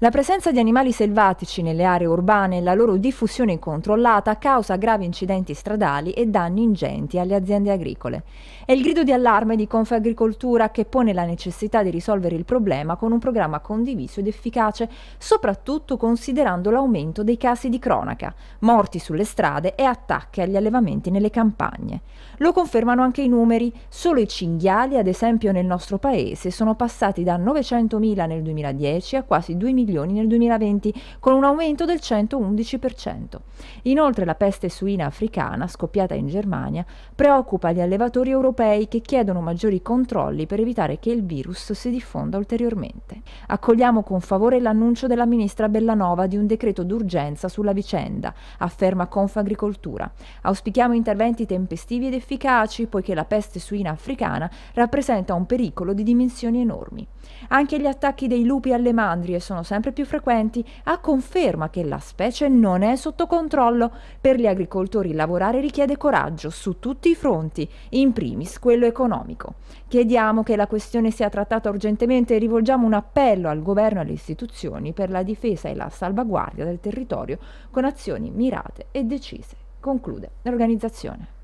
La presenza di animali selvatici nelle aree urbane e la loro diffusione incontrollata causa gravi incidenti stradali e danni ingenti alle aziende agricole. È il grido di allarme di Confagricoltura che pone la necessità di risolvere il problema con un programma condiviso ed efficace, soprattutto considerando l'aumento dei casi di cronaca, morti sulle strade e attacchi agli allevamenti nelle campagne. Lo confermano anche i numeri, solo i cinghiali, ad esempio nel nostro paese, sono passati da 900.000 nel 2010 a quasi 2 milioni milioni nel 2020, con un aumento del 111%. Inoltre la peste suina africana, scoppiata in Germania, preoccupa gli allevatori europei che chiedono maggiori controlli per evitare che il virus si diffonda ulteriormente. Accogliamo con favore l'annuncio della ministra Bellanova di un decreto d'urgenza sulla vicenda, afferma Confagricoltura. Auspichiamo interventi tempestivi ed efficaci, poiché la peste suina africana rappresenta un pericolo di dimensioni enormi. Anche gli attacchi dei lupi alle mandrie sono sempre sempre più frequenti, a conferma che la specie non è sotto controllo. Per gli agricoltori lavorare richiede coraggio su tutti i fronti, in primis quello economico. Chiediamo che la questione sia trattata urgentemente e rivolgiamo un appello al governo e alle istituzioni per la difesa e la salvaguardia del territorio con azioni mirate e decise. Conclude l'organizzazione.